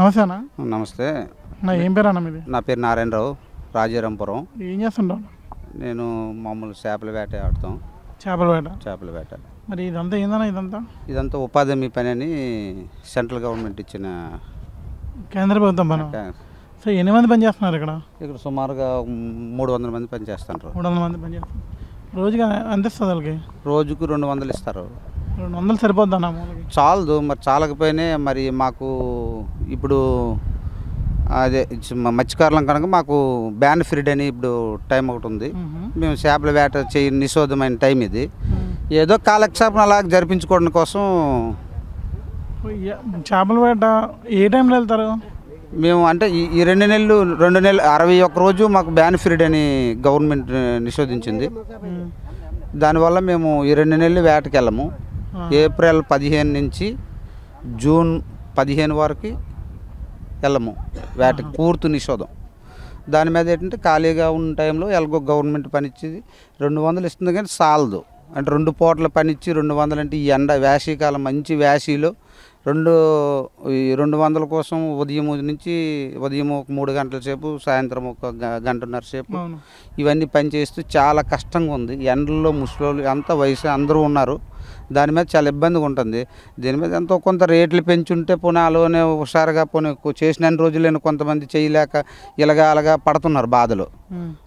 నమస్తే అన్న నమస్తే నా ఏం పేరు అన్న మీది నా పేరు నారాయణరావు రాజారాంపురం ఏం చేస్తుంటావు నేను మామూలు చేపల వేట ఆడతాం చేపల వేట చేపల వేట మరి ఇదంతా ఏందన్నా ఇదంతా ఇదంతా ఉపాధి మీ పని అని సెంట్రల్ గవర్నమెంట్ ఇచ్చిన కేంద్ర ప్రభుత్వం పని సో ఎన్ని మంది పని చేస్తున్నారు ఇక్కడ ఇక్కడ సుమారుగా మూడు వందల మంది పని మూడు వందల మంది పని చేస్తారు రోజుగా అందిస్తుంది వాళ్ళకి రోజుకు రెండు వందలు ఇస్తారు రెండు వందలు అన్న చాలదు మరి చాలకపోయినా మరి మాకు ఇప్పుడు అదే మత్స్యకారులం కనుక మాకు బ్యాన్ ఫ్రీడ్ అని ఇప్పుడు టైం ఒకటి ఉంది మేము చేపల వేట చేయ నిషోధమైన టైం ఇది ఏదో కాలక్షేపం అలా జరిపించుకోవడం కోసం చేపల వేట ఏ టైంలో వెళ్తారు మేము అంటే ఈ రెండు నెలలు రెండు నెలలు అరవై ఒక్క రోజు మాకు బ్యాన్ ఫ్రీడ్ అని గవర్నమెంట్ నిషేధించింది దానివల్ల మేము ఈ రెండు నెలలు వేటకి వెళ్ళము ఏప్రిల్ పదిహేను నుంచి జూన్ పదిహేను వరకు వెళ్ళము వేటకి పూర్తి నిషేధం దాని మీద ఏంటంటే ఖాళీగా ఉన్న టైంలో ఎలాగో గవర్నమెంట్ పనిచ్చేది రెండు వందలు ఇస్తుంది కానీ సాలదు అంటే రెండు పూటల పనిచ్చి రెండు వందలు అంటే ఈ ఎండ వేసవికాలం మంచి వేసవిలో రెండు ఈ రెండు వందల కోసం ఉదయం నుంచి ఉదయం ఒక మూడు గంటల సేపు సాయంత్రం ఒక గంటన్నర సేపు ఇవన్నీ పనిచేస్తూ చాలా కష్టంగా ఉంది ఎండల్లో ముసలి అంతా వయసు అందరూ ఉన్నారు దాని మీద చాలా ఇబ్బందిగా ఉంటుంది దీని మీద ఎంతో కొంత రేట్లు పెంచుంటే పోనీ అలానే హుషారుగా పోనీ చేసిన రోజులైన కొంతమంది చేయలేక ఇలాగా అలాగా పడుతున్నారు బాధలు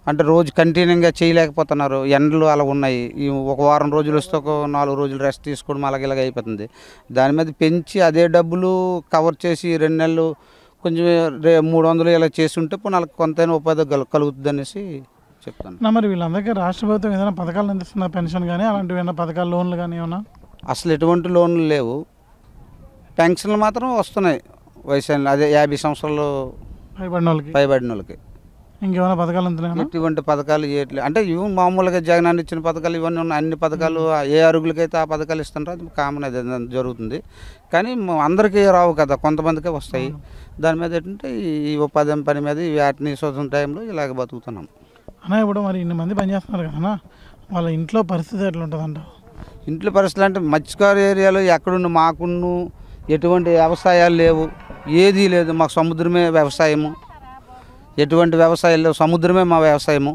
అంటే రోజు కంటిన్యూగా చేయలేకపోతున్నారు ఎండలు అలా ఉన్నాయి ఈ ఒక వారం రోజులు వస్తే ఒక నాలుగు రోజులు రెస్ట్ తీసుకోవడం అలాగే ఇలాగ అయిపోతుంది దాని మీద పెంచి అదే డబ్బులు కవర్ చేసి రెండు నెలలు కొంచెం రే మూడు వందలు ఇలా చేసి ఉంటే పోనీ వాళ్ళకి కొంత ఉపాధి కలుగుతుంది అనేసి చెప్తాను మరి వీళ్ళందరికీ రాష్ట్ర ప్రభుత్వం ఏదైనా పథకాలు అందిస్తున్న పెన్షన్ కానీ అలాంటివి ఏమైనా పథకాలు లోన్లు కానీ ఏమన్నా అసలు ఎటువంటి లోన్లు లేవు పెన్షన్లు మాత్రం వస్తున్నాయి వయసు అదే యాభై సంవత్సరాలు పైబడిన వాళ్ళకి పైబడిన వాళ్ళకి ఇంకేమైనా పథకాలు అందుతున్నాయి ఎటువంటి పథకాలు చేయట్లేదు అంటే ఇవి మామూలుగా జగన్ అన్ని ఇచ్చిన పథకాలు ఇవన్నీ ఉన్నాయి అన్ని పథకాలు ఏ అరుగులకైతే ఆ పథకాలు ఇస్తుంటారో అది కామన్ అది జరుగుతుంది కానీ అందరికీ రావు కదా కొంతమందికే వస్తాయి దాని మీద ఏంటంటే ఈ ఉపాధి పని మీద వాటిని చూసిన టైంలో ఇలాగ బతుకుతున్నాం అన్నయ్య ఇప్పుడు మరి ఇన్ని మంది పనిచేస్తున్నారు కదా వాళ్ళ ఇంట్లో పరిస్థితి ఎట్లా ఉంటుందంట ఇంట్లో పరిస్థితులు అంటే మత్స్యకారు ఏరియాలో ఎక్కడున్న మాకున్ను ఎటువంటి వ్యవసాయాలు లేవు ఏదీ లేదు మాకు సముద్రమే వ్యవసాయము ఎటువంటి వ్యవసాయంలో సముద్రమే మా వ్యవసాయము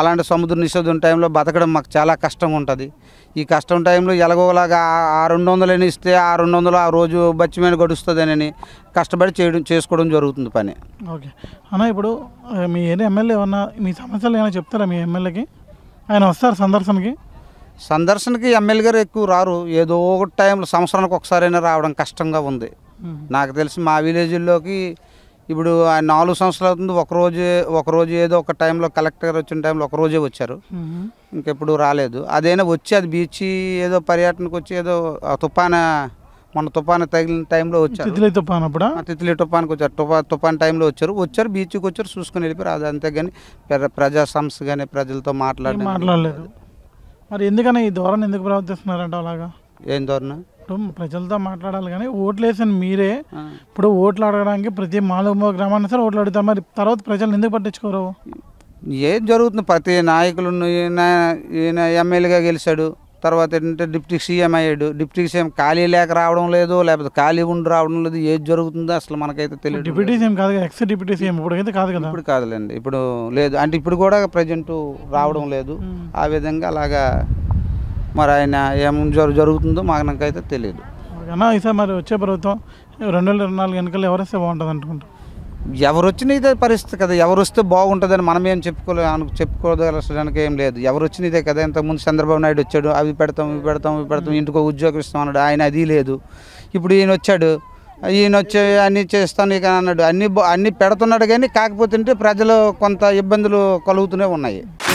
అలాంటి సముద్ర నిషేధం టైంలో బతకడం మాకు చాలా కష్టంగా ఉంటుంది ఈ కష్టం టైంలో ఎలాగోలాగా ఆ రెండు వందలని ఇస్తే ఆ రెండు వందలు ఆ రోజు బచ్చిమైన గడుస్తుందని కష్టపడి చేయడం చేసుకోవడం జరుగుతుంది పని ఓకే అన్న ఇప్పుడు మీ ఎమ్మెల్యే ఏమన్నా మీ సమస్యలు ఏమైనా చెప్తారా మీ ఎమ్మెల్యేకి ఆయన వస్తారు సందర్శనకి సందర్శనకి ఎమ్మెల్యే గారు ఎక్కువ రారు ఏదో ఒక టైంలో సంవత్సరానికి ఒకసారైనా రావడం కష్టంగా ఉంది నాకు తెలిసి మా విలేజ్లోకి ఇప్పుడు నాలుగు సంవత్సరాలు అవుతుంది ఒక ఒకరోజు ఏదో ఒక టైంలో కలెక్టర్ వచ్చిన టైంలో ఒకరోజే వచ్చారు ఇంకెప్పుడు రాలేదు అదైనా వచ్చి అది బీచ్ ఏదో పర్యటనకు వచ్చి ఏదో తుపాన మన తుఫాను తగిలిన టైంలో వచ్చారు తిత్లీ తుఫాన్ అప్పుడు తిత్లీ తుఫాన్కి వచ్చారు తుఫా తుఫాన్ టైంలో వచ్చారు వచ్చారు బీచ్కి వచ్చారు చూసుకుని వెళ్ళిపోయారు అది అంతే కానీ ప్రజా సంస్థ కానీ ప్రజలతో మాట్లాడి మాట్లాడలేదు మరి ఎందుకని ఈ ధోరణి ఎందుకు ప్రవర్తిస్తున్నారంట అలాగా ఏం ధోరణి ఇప్పుడు ప్రజలతో మాట్లాడాలి కానీ ఓట్లు వేసిన మీరే ఇప్పుడు ఓట్లు అడగడానికి ప్రతి మాలో గ్రామాన్ని సరే ఓట్లు అడుగుతారు మరి తర్వాత ప్రజలు ఎందుకు పట్టించుకోరు ఏం జరుగుతుంది ప్రతి నాయకులు ఈయన ఎమ్మెల్యేగా గెలిచాడు తర్వాత ఏంటంటే డిప్యూటీ సీఎం అయ్యాడు డిప్యూటీ సీఎం ఖాళీ లేక రావడం లేదు లేకపోతే ఖాళీ ఉండి రావడం లేదు ఏది జరుగుతుందో అసలు మనకైతే తెలియదు డిప్యూటీ సీఎం కాదు ఎక్స్ డిప్యూటీ సీఎం ఇప్పుడు అయితే కాదు కదా ఇప్పుడు కాదులేండి ఇప్పుడు లేదు అంటే ఇప్పుడు కూడా ప్రజెంట్ రావడం లేదు ఆ విధంగా అలాగా మరి ఆయన ఏం జరుగుతుందో మాకు నాకైతే తెలియదు అయితే మరి వచ్చే ప్రభుత్వం రెండు వేల ఇరవై నాలుగు ఎన్నికలు ఎవరు వస్తే బాగుంటుంది అనుకుంటా ఎవరు వచ్చిన ఇదే పరిస్థితి కదా ఎవరు వస్తే బాగుంటుందని మనం ఏం చెప్పుకోలే చెప్పుకోదానికి ఏం లేదు ఎవరు వచ్చిన ఇదే కదా ఇంతకుముందు చంద్రబాబు నాయుడు వచ్చాడు అవి పెడతాం ఇవి పెడతాం ఇవి పెడతాం ఇంటికో ఉద్యోగం ఇస్తాం అన్నాడు ఆయన అది లేదు ఇప్పుడు ఈయన వచ్చాడు ఈయన వచ్చి అన్నీ చేస్తాను ఇక అన్నాడు అన్ని అన్నీ పెడుతున్నాడు కానీ కాకపోతుంటే ప్రజలు కొంత ఇబ్బందులు కలుగుతూనే ఉన్నాయి